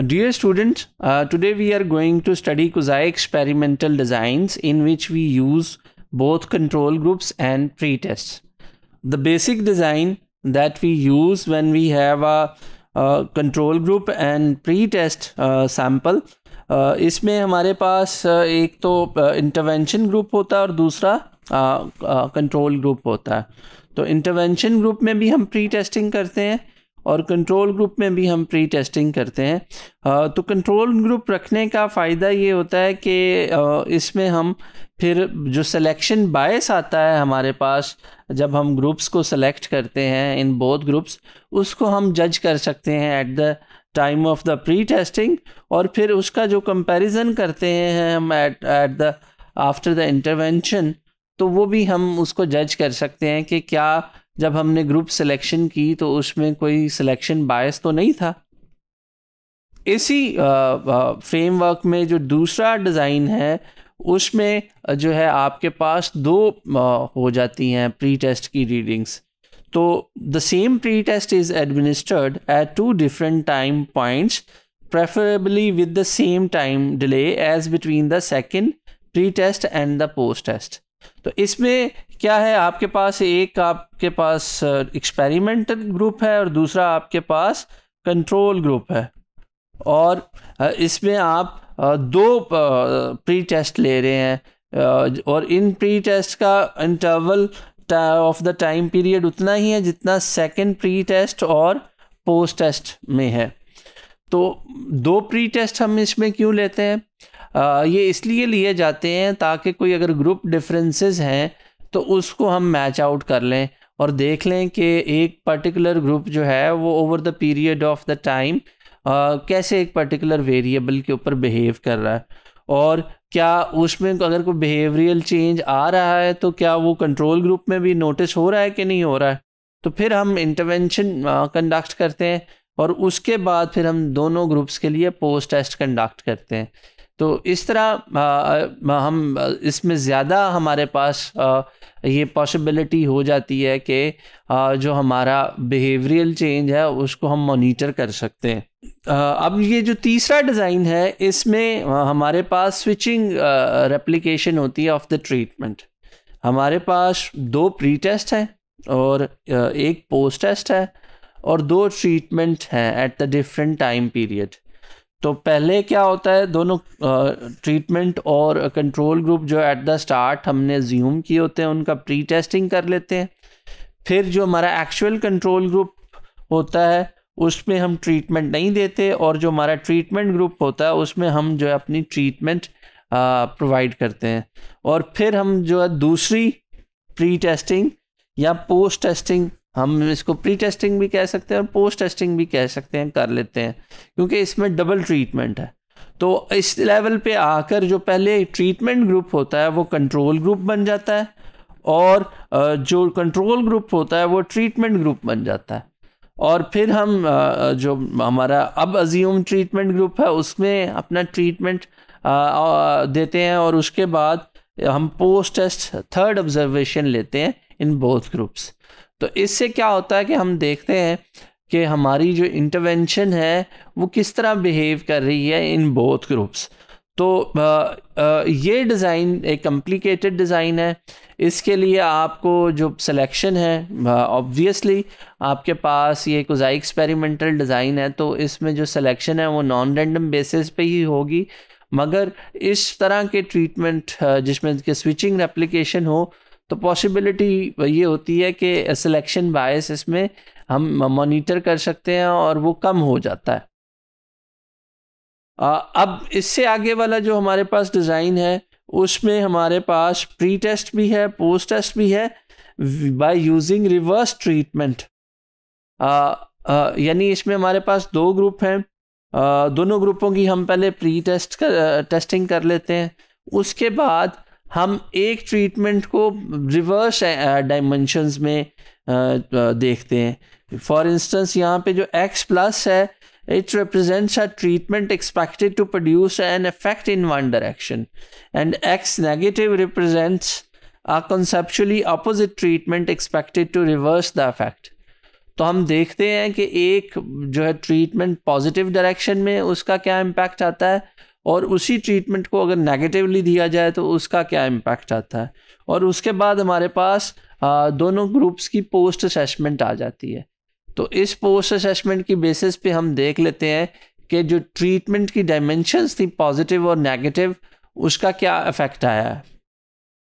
Uh, dear students, uh, today we are going to study Kusai experimental designs in which we use both control groups and pretests. The basic design that we use when we have a, a control group and pretest uh, sample uh, इसमें हमारे पास एक तो intervention group होता है और दूसरा control group होता है तो इंटरवेंशन ग्रुप में भी हम प्री टेस्टिंग करते हैं और कंट्रोल ग्रुप में भी हम प्री टेस्टिंग करते हैं तो कंट्रोल ग्रुप रखने का फ़ायदा ये होता है कि इसमें हम फिर जो सिलेक्शन बायस आता है हमारे पास जब हम ग्रुप्स को सिलेक्ट करते हैं इन बोथ ग्रुप्स उसको हम जज कर सकते हैं at the time of the pre testing और फिर उसका जो कंपैरिजन करते हैं हम at at the after the intervention तो वो भी हम उसको जज कर सकते हैं कि क्या जब हमने ग्रुप सिलेक्शन की तो उसमें कोई सिलेक्शन बायस तो नहीं था इसी फ्रेमवर्क में जो दूसरा डिज़ाइन है उसमें जो है आपके पास दो हो जाती हैं प्री टेस्ट की रीडिंग्स तो the same pre test is administered at two different time points preferably with the same time delay as between the second pre test and the post test तो इसमें क्या है आपके पास एक आपके पास एक्सपेरिमेंटल ग्रुप है और दूसरा आपके पास कंट्रोल ग्रुप है और इसमें आप दो प्री टेस्ट ले रहे हैं और इन प्री टेस्ट का interval of the time period उतना ही है जितना सेकेंड प्री टेस्ट और पोस्ट टेस्ट में है तो दो प्री टेस्ट हम इसमें क्यों लेते हैं आ, ये इसलिए लिए जाते हैं ताकि कोई अगर ग्रुप डिफरेंसेस हैं तो उसको हम मैच आउट कर लें और देख लें कि एक पर्टिकुलर ग्रुप जो है वो over the period of the time कैसे एक पर्टिकुलर वेरिएबल के ऊपर बिहेव कर रहा है और क्या उसमें अगर कोई बिहेवियल चेंज आ रहा है तो क्या वो कंट्रोल ग्रुप में भी नोटिस हो रहा है कि नहीं हो रहा है तो फिर हम इंटरवेंशन कंडक्ट करते हैं और उसके बाद फिर हम दोनों ग्रुप्स के लिए पोस्ट टेस्ट कंडक्ट करते हैं तो इस तरह आ, हम इसमें ज़्यादा हमारे पास आ, ये पॉसिबिलिटी हो जाती है कि जो हमारा बिहेवियरल चेंज है उसको हम मॉनिटर कर सकते हैं अब ये जो तीसरा डिज़ाइन है इसमें हमारे पास स्विचिंग रेप्लिकेशन होती है ऑफ द ट्रीटमेंट हमारे पास दो प्री टेस्ट हैं और एक पोस्ट टेस्ट है और दो ट्रीटमेंट हैं at the different time period तो पहले क्या होता है दोनों ट्रीटमेंट और कंट्रोल ग्रुप जो एट द स्टार्ट हमने ज्यूम किए होते हैं उनका प्री टेस्टिंग कर लेते हैं फिर जो हमारा एक्चुअल कंट्रोल ग्रुप होता है उसमें हम ट्रीटमेंट नहीं देते और जो हमारा ट्रीटमेंट ग्रुप होता है उसमें हम जो है अपनी ट्रीटमेंट प्रोवाइड करते हैं और फिर हम जो है दूसरी प्री टेस्टिंग या पोस्ट टेस्टिंग हम इसको प्री टेस्टिंग भी कह सकते हैं और पोस्ट टेस्टिंग भी कह सकते हैं कर लेते हैं क्योंकि इसमें डबल ट्रीटमेंट है तो इस लेवल पे आकर जो पहले ट्रीटमेंट ग्रुप होता है वो कंट्रोल ग्रुप बन जाता है और जो कंट्रोल ग्रुप होता है वो ट्रीटमेंट ग्रुप बन जाता है और फिर हम जो हमारा अब अज्यूम ट्रीटमेंट ग्रुप है उसमें अपना ट्रीटमेंट देते हैं और उसके बाद हम पोस्ट टेस्ट थर्ड ऑब्जर्वेशन लेते हैं इन बोथ ग्रुप्स तो इससे क्या होता है कि हम देखते हैं कि हमारी जो इंटरवेंशन है वो किस तरह बिहेव कर रही है इन बोथ ग्रुप्स तो ये डिज़ाइन एक कम्प्लिकेटेड डिज़ाइन है इसके लिए आपको जो सिलेक्शन है ऑब्वियसली आपके पास ये कोजाई एक्सपेरिमेंटल डिज़ाइन है तो इसमें जो सिलेक्शन है वो नॉन रेंडम बेसिस पे ही होगी मगर इस तरह के ट्रीटमेंट जिसमें के स्विचिंग रेप्लिकेशन हो तो पॉसिबिलिटी ये होती है कि सिलेक्शन बायस इसमें हम मॉनिटर कर सकते हैं और वो कम हो जाता है अब इससे आगे वाला जो हमारे पास डिज़ाइन है उसमें हमारे पास प्री टेस्ट भी है पोस्ट टेस्ट भी है बाय यूजिंग रिवर्स ट्रीटमेंट यानी इसमें हमारे पास दो ग्रुप हैं दोनों ग्रुपों की हम पहले प्री टेस्ट कर टेस्टिंग कर लेते हैं उसके बाद हम एक ट्रीटमेंट को रिवर्स डायमेंशंस uh, में uh, uh, देखते हैं फॉर इंस्टेंस यहाँ पे जो एक्स प्लस है it represents a treatment expected to produce an effect in one direction and X negative represents a conceptually opposite treatment expected to reverse the effect तो हम देखते हैं कि एक जो है ट्रीटमेंट पॉजिटिव डायरेक्शन में उसका क्या इम्पैक्ट आता है और उसी ट्रीटमेंट को अगर नेगेटिवली दिया जाए तो उसका क्या इम्पैक्ट आता है और उसके बाद हमारे पास दोनों ग्रुप्स की पोस्ट असेसमेंट आ जाती है तो इस पोस्ट असेसमेंट की बेसिस पे हम देख लेते हैं कि जो ट्रीटमेंट की डायमेंशंस थी पॉजिटिव और नेगेटिव उसका क्या इफ़ेक्ट आया है